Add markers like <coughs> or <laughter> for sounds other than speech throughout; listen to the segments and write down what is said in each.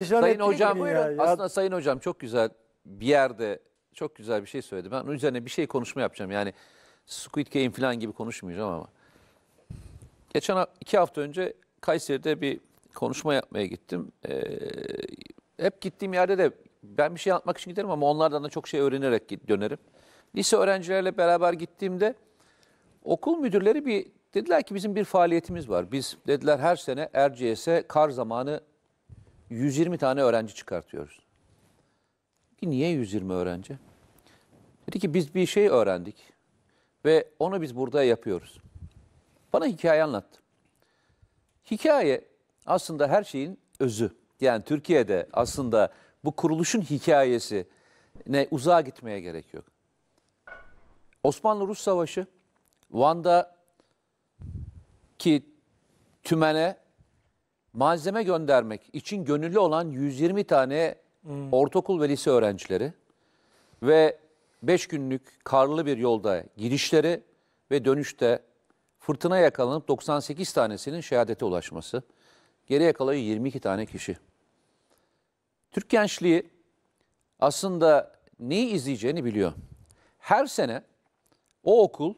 İşaret Sayın hocam ya, ya. aslında sayın hocam çok güzel bir yerde çok güzel bir şey söyledi. Ben onun üzerine bir şey konuşma yapacağım. Yani Squid Game falan gibi konuşmayacağım ama. Geçen iki hafta önce Kayseri'de bir konuşma yapmaya gittim. Ee, hep gittiğim yerde de ben bir şey anlatmak için giderim ama onlardan da çok şey öğrenerek dönerim. Lise öğrencilerle beraber gittiğimde okul müdürleri bir dediler ki bizim bir faaliyetimiz var. Biz dediler her sene Erciyes'e kar zamanı 120 tane öğrenci çıkartıyoruz. Ki niye 120 öğrenci? Dedi ki biz bir şey öğrendik ve onu biz burada yapıyoruz. Bana hikaye anlattı. Hikaye aslında her şeyin özü. Yani Türkiye'de aslında bu kuruluşun hikayesi ne uzağa gitmeye gerek yok. Osmanlı-Rus Savaşı, Van'da ki Tümen'e malzeme göndermek için gönüllü olan 120 tane hmm. ortaokul ve lise öğrencileri ve 5 günlük karlı bir yolda gidişleri ve dönüşte fırtına yakalanıp 98 tanesinin şehadete ulaşması. Geriye kalan 22 tane kişi. Türk gençliği aslında neyi izleyeceğini biliyor. Her sene o okul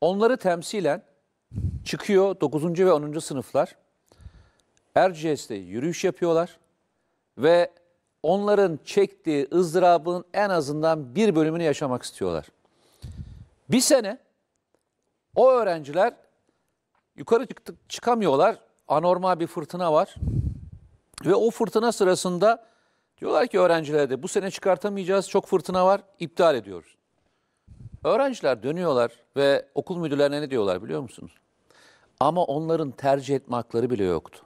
onları temsilen çıkıyor 9. ve 10. sınıflar Erciyes'te yürüyüş yapıyorlar ve onların çektiği ızdırabın en azından bir bölümünü yaşamak istiyorlar. Bir sene o öğrenciler yukarı çıktık, çıkamıyorlar. Anormal bir fırtına var. Ve o fırtına sırasında diyorlar ki öğrencilere de bu sene çıkartamayacağız. Çok fırtına var. iptal ediyoruz. Öğrenciler dönüyorlar ve okul müdürlerine ne diyorlar biliyor musunuz? Ama onların tercih etme hakları bile yoktu.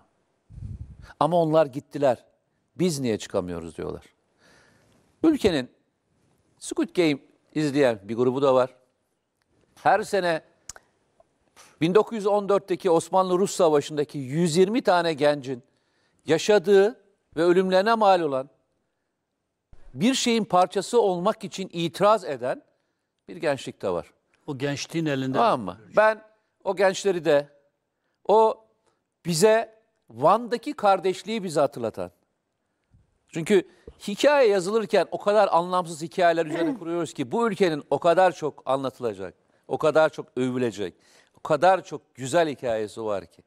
Ama onlar gittiler. Biz niye çıkamıyoruz diyorlar. Ülkenin Squid Game izleyen bir grubu da var. Her sene 1914'teki Osmanlı-Rus Savaşı'ndaki 120 tane gencin yaşadığı ve ölümlerine mal olan bir şeyin parçası olmak için itiraz eden bir gençlik de var. O gençliğin elinde. Tamam mı? Ben o gençleri de o bize Van'daki kardeşliği bizi hatırlatan. Çünkü hikaye yazılırken o kadar anlamsız hikayeler üzerine <clears throat> kuruyoruz ki bu ülkenin o kadar çok anlatılacak, o kadar çok övülecek, o kadar çok güzel hikayesi var ki.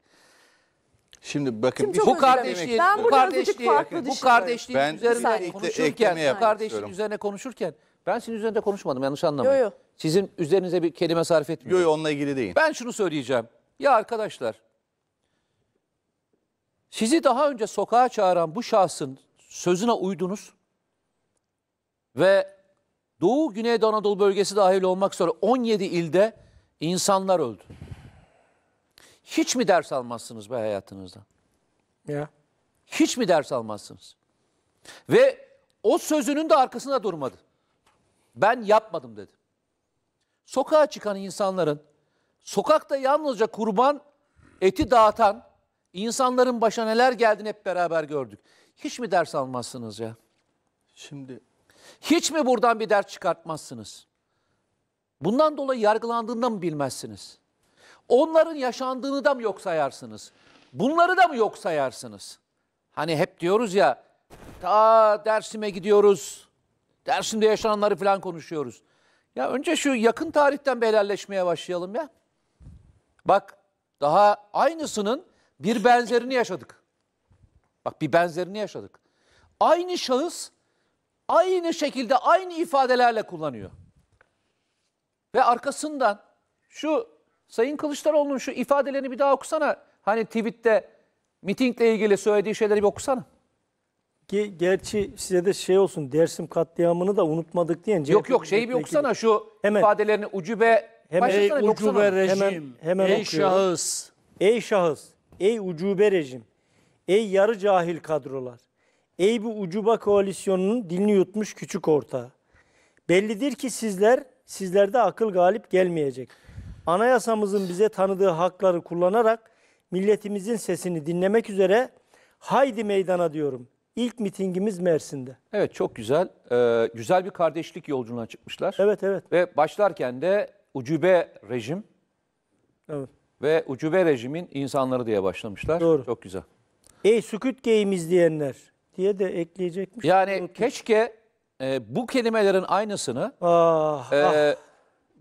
Şimdi bakın Şimdi bu kardeşliği, bu kardeşliği, bu kardeşliği ben üzerine konuşurken, bu kardeşliğin üzerine konuşurken ben sizin üzerinde konuşmadım yanlış anlamayın. Yo, yo. Sizin üzerinize bir kelime sarf etmiyorum. Yok yok onunla ilgili değil. Ben şunu söyleyeceğim. Ya arkadaşlar sizi daha önce sokağa çağıran bu şahsın sözüne uydunuz ve Doğu Güneydoğu Anadolu bölgesi dahil olmak üzere 17 ilde insanlar öldü. Hiç mi ders almazsınız bu hayatınızda? Ya. Hiç mi ders almazsınız? Ve o sözünün de arkasına durmadı. Ben yapmadım dedi. Sokağa çıkan insanların sokakta yalnızca kurban eti dağıtan İnsanların başa neler geldiğini hep beraber gördük. Hiç mi ders almazsınız ya? Şimdi hiç mi buradan bir ders çıkartmazsınız? Bundan dolayı yargılandığında mı bilmezsiniz? Onların yaşandığını da mı yok sayarsınız? Bunları da mı yok sayarsınız? Hani hep diyoruz ya, ta Dersim'e gidiyoruz, Dersim'de yaşananları falan konuşuyoruz. Ya önce şu yakın tarihten belirleşmeye başlayalım ya. Bak daha aynısının bir benzerini yaşadık. Bak bir benzerini yaşadık. Aynı şahıs aynı şekilde aynı ifadelerle kullanıyor. Ve arkasından şu Sayın Kılıçdaroğlu'nun şu ifadelerini bir daha okusana. Hani tweette mitingle ilgili söylediği şeyleri bir okusana. Ki gerçi size de şey olsun Dersim katliamını da unutmadık diyen. Yok yok şeyi bir okusana şu hemen, ifadelerini ucube. Hemen, ey ucube rejim, hemen, hemen ey okuyorum. şahıs. Ey şahıs. Ey ucube rejim, ey yarı cahil kadrolar, ey bu ucuba koalisyonunun dilini yutmuş küçük ortağı. Bellidir ki sizler, sizlerde akıl galip gelmeyecek. Anayasamızın bize tanıdığı hakları kullanarak milletimizin sesini dinlemek üzere haydi meydana diyorum. İlk mitingimiz Mersin'de. Evet çok güzel. Ee, güzel bir kardeşlik yolculuğuna çıkmışlar. Evet evet. Ve başlarken de ucube rejim. Evet ve ucube rejimin insanları diye başlamışlar. Doğru. Çok güzel. Ey süküt geyimiz diyenler diye de ekleyecekmiş. Yani Unutmuş. keşke e, bu kelimelerin aynısını ah, ah. e,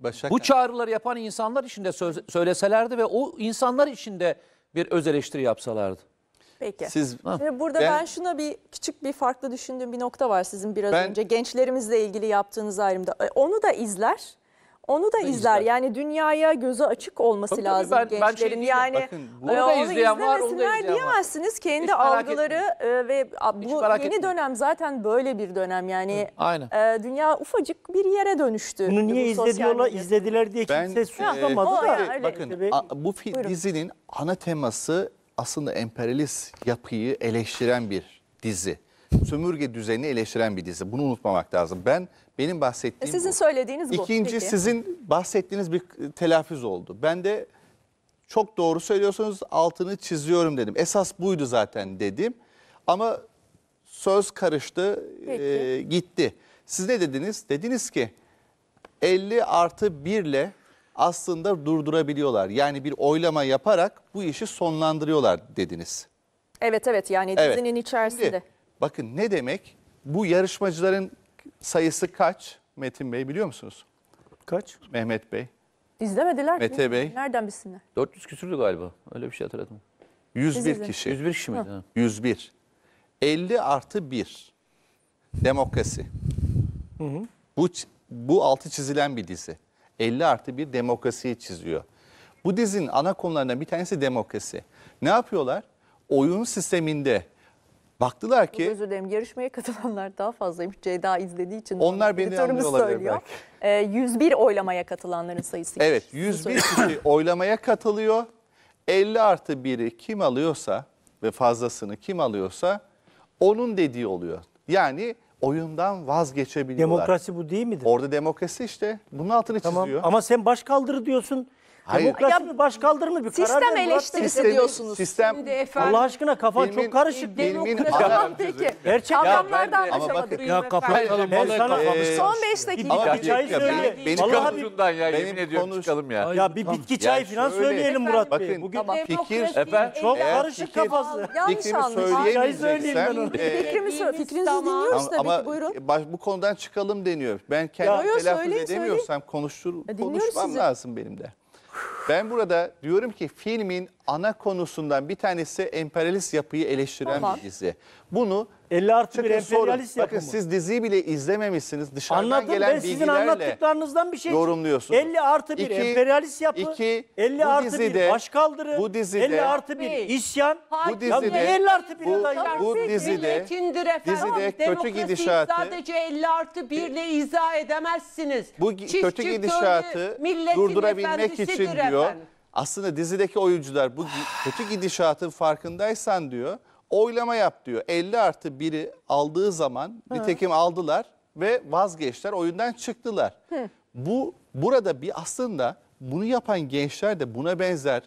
ah. bu çağrıları yapan insanlar için de söyleselerdi ve o insanlar için de bir öz eleştiri yapsalardı. Peki. Siz, Şimdi burada ben, ben şuna bir küçük bir farklı düşündüğüm bir nokta var sizin biraz ben, önce gençlerimizle ilgili yaptığınız ayrımda. E, onu da izler onu da izler. Yani dünyaya gözü açık olması tabii, lazım ben, gençlerin. Ben şey diyeyim, yani bakın, bunu e, da izleyen var, onu da izleyen diyemezsiniz. Var. Kendi Hiç algıları e, ve bu yeni etmeyin. dönem zaten böyle bir dönem. Yani Hı, Aynen. E, dünya ufacık bir yere dönüştü. Bunu niye bu izlediyorlar, izlediler diye kimse ben, suçlamadı da. Öyle, bakın A, bu Buyurun. dizinin ana teması aslında emperyalist yapıyı eleştiren bir dizi. Sömürge düzenini eleştiren bir dizi. Bunu unutmamak lazım. Ben benim bahsettiğim e Sizin bu. söylediğiniz bu. İkinci Peki. sizin bahsettiğiniz bir telaffuz oldu. Ben de çok doğru söylüyorsunuz altını çiziyorum dedim. Esas buydu zaten dedim. Ama söz karıştı e, gitti. Siz ne dediniz? Dediniz ki 50 artı 1 ile aslında durdurabiliyorlar. Yani bir oylama yaparak bu işi sonlandırıyorlar dediniz. Evet evet yani dizinin evet. içerisinde. Şimdi, bakın ne demek? Bu yarışmacıların sayısı kaç Metin Bey biliyor musunuz? Kaç? Mehmet Bey. İzlemediler ki. Mete Bey. Nereden bilsinler? 400 küsürdü galiba. Öyle bir şey hatırladım. 101 kişi. 101 kişi miydi? Ha. 101. 50 artı 1. Demokrasi. Hı hı. Bu, bu altı çizilen bir dizi. 50 artı 1 demokrasiyi çiziyor. Bu dizinin ana konularından bir tanesi demokrasi. Ne yapıyorlar? Oyun sisteminde Baktılar ki... Çok özür dilerim yarışmaya katılanlar daha fazlaymış. Ceyda izlediği için. Onlar beni yanlış olabilir E, ee, 101 oylamaya katılanların sayısı. Evet 101 kişi <laughs> oylamaya katılıyor. 50 artı 1'i kim alıyorsa ve fazlasını kim alıyorsa onun dediği oluyor. Yani oyundan vazgeçebiliyorlar. Demokrasi bu değil midir? Orada demokrasi işte. Bunun altını tamam. çiziyor. Ama sen baş kaldır diyorsun. Hayır. Demokrasi mi başkaldır mı bir karar Sistem verin, eleştirisi Sistemi- diyorsunuz. sistem- Şimdi efendim. Allah aşkına kafan Filmin- çok karışık. Değil. Demokrasi- Tamam peki. Gerçekten- Kavramlar da Ya ben- ama bakın- Ya kapatalım. Ben sana- ee, kafamız Son 5 dakika. Bir dakika, çay söyle. benim- benim- ya yemin benim ediyorum konuş- çıkalım ya. Ya bir bitki çayı falan söyleyelim Murat Bey. Bakın, Bugün fikir- Efendim? Çok Eğer karışık fikir- kafası. Yanlış Fikrimi anladım. söyleyeyim ben onu. Fikrimi sor- fikrinizi Tamam. dinliyoruz tabii ama ki buyurun. baş- bu konudan çıkalım deniyor. Ben kendi Yo, kendim yo, telaffuz edemiyorsam konuşmam lazım benim de. Whew. Ben burada diyorum ki filmin ana konusundan bir tanesi emperyalist yapıyı eleştiren Tamam. bir dizi. Bunu 50 artı bir emperyalist sorun. Bakın siz diziyi bile izlememişsiniz. Dışarıdan Anladım gelen ben sizin bilgilerle anlattıklarınızdan bir şey yorumluyorsunuz. 50 artı bir İki- emperyalist yapı, İki 50 bu artı dizide- bir başkaldırı, bu dizide- 50 artı bir isyan. Bu Hayır, Ya dizide- 50 artı bir bu- ya? bu dizide- milletindir efendim. dizide kötü Demokrasiyi gidişatı- sadece 50 artı 1 ile izah edemezsiniz. Bu gi- kötü gidişatı durdurabilmek için diyor diyor. Efendim? Aslında dizideki oyuncular bu kötü gidişatın farkındaysan diyor. Oylama yap diyor. 50 artı 1'i aldığı zaman nitekim aldılar ve vazgeçtiler. Oyundan çıktılar. Bu burada bir aslında bunu yapan gençler de buna benzer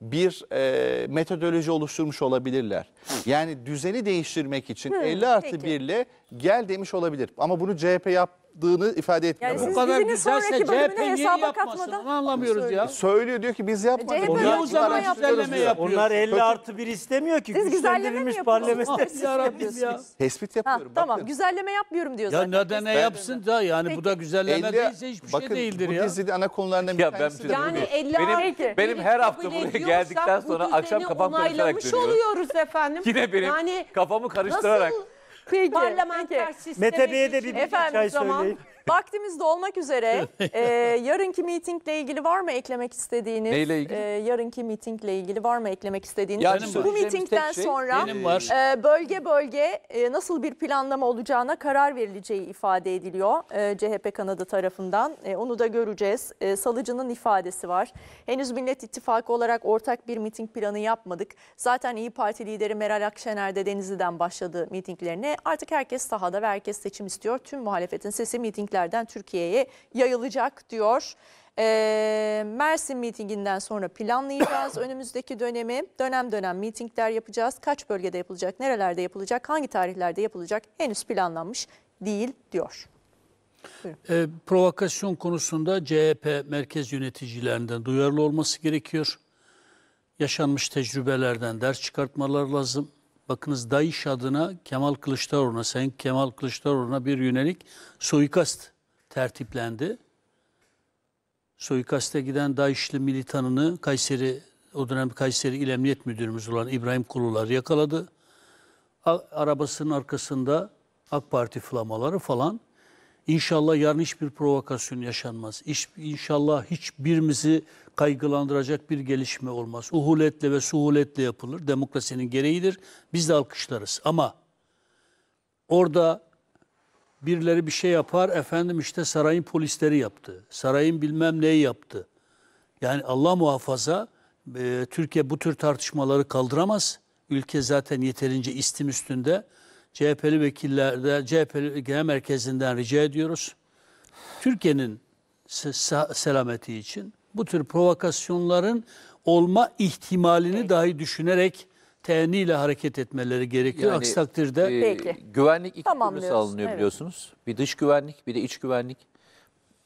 bir e, metodoloji oluşturmuş olabilirler. Yani düzeni değiştirmek için 50 artı peki. 1 ile gel demiş olabilir. Ama bunu CHP yap, yaptığını ifade etmiyor. Yani Bu kadar dizinin güzelse sonraki CHP bölümüne niye yapmasın? Onu anlamıyoruz ya. Söylüyor diyor ki biz yapmadık. CHP Onlar- Niye o zaman güzelleme yapıyor? Onlar 50 artı 1 istemiyor ki. Siz güzelleme mi Güçlendirilmiş yapıyorsunuz? parlamenter <laughs> Siz ya. yapıyorsunuz. Tespit Ha, tamam güzelleme yapmıyorum diyor Ya neden ne yapsın da yani bu da güzelleme 50 değilse hiçbir şey değildir ya. bu dizide ana konularından bir Ya tanesi Yani bu. 50 Benim- artı benim her hafta buraya geldikten sonra akşam düzeni kafam karışarak onaylamış oluyoruz efendim. Yine benim yani kafamı karıştırarak. Nasıl Peki. Parlamenter sisteme Mete Bey'e de bir, bir çay Efendim, Vaktimiz dolmak üzere. Ee, yarınki mitingle ilgili var mı eklemek istediğiniz? Neyle ilgili? Ee, yarınki mitingle ilgili var mı eklemek istediğiniz? Yani bu mitingden şey, sonra e, bölge bölge e, nasıl bir planlama olacağına karar verileceği ifade ediliyor e, CHP kanadı tarafından. E, onu da göreceğiz. E, Salıcı'nın ifadesi var. Henüz Millet İttifakı olarak ortak bir miting planı yapmadık. Zaten İyi Parti lideri Meral Akşener de Denizli'den başladı mitinglerine. Artık herkes sahada ve herkes seçim istiyor. Tüm muhalefetin sesi mitingler Türklerden Türkiye'ye yayılacak diyor. E, Mersin mitinginden sonra planlayacağız <coughs> önümüzdeki dönemi. Dönem dönem mitingler yapacağız. Kaç bölgede yapılacak, nerelerde yapılacak, hangi tarihlerde yapılacak henüz planlanmış değil diyor. E, provokasyon konusunda CHP merkez yöneticilerinden duyarlı olması gerekiyor. Yaşanmış tecrübelerden ders çıkartmalar lazım bakınız DAEŞ adına Kemal Kılıçdaroğlu'na, Sayın Kemal Kılıçdaroğlu'na bir yönelik suikast tertiplendi. Suikaste giden DAEŞ'li militanını Kayseri, o dönem Kayseri İl Emniyet Müdürümüz olan İbrahim Kulular yakaladı. A arabasının arkasında AK Parti flamaları falan İnşallah yarın hiçbir provokasyon yaşanmaz. İş, inşallah hiçbirimizi kaygılandıracak bir gelişme olmaz. Uhuletle ve suhuletle yapılır. Demokrasinin gereğidir. Biz de alkışlarız. Ama orada birileri bir şey yapar. Efendim işte sarayın polisleri yaptı. Sarayın bilmem neyi yaptı. Yani Allah muhafaza e, Türkiye bu tür tartışmaları kaldıramaz. Ülke zaten yeterince istim üstünde. CHP'li vekillerde, CHP'li genel merkezinden rica ediyoruz. Türkiye'nin selameti için bu tür provokasyonların olma ihtimalini Peki. dahi düşünerek teniyle hareket etmeleri gerekiyor. Yani, Aksi takdirde e, güvenlik iki türlü sağlanıyor evet. biliyorsunuz. Bir dış güvenlik bir de iç güvenlik.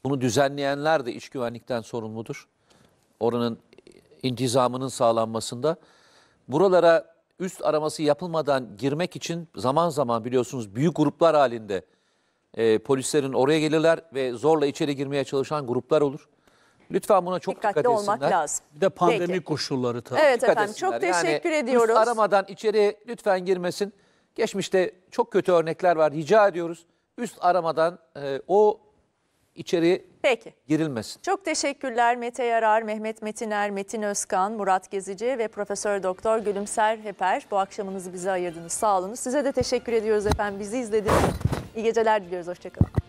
Bunu düzenleyenler de iç güvenlikten sorumludur. Oranın e, intizamının sağlanmasında. Buralara üst araması yapılmadan girmek için zaman zaman biliyorsunuz büyük gruplar halinde e, polislerin oraya gelirler ve zorla içeri girmeye çalışan gruplar olur. Lütfen buna çok Dikkatli dikkat etsinler. olmak lazım. Bir de pandemi Peki. koşulları tabii. Evet Dikkat efendim etsinler. teşekkür yani ediyoruz. Üst aramadan içeri lütfen girmesin. Geçmişte çok kötü örnekler var. Rica ediyoruz. Üst aramadan e, o içeri Peki. Girilmesin. Çok teşekkürler Mete Yarar, Mehmet Metiner, Metin Özkan, Murat Gezici ve Profesör Doktor Gülümser Heper. Bu akşamınızı bize ayırdınız. Sağ olun. Size de teşekkür ediyoruz efendim. Bizi izlediniz. İyi geceler diliyoruz. Hoşçakalın.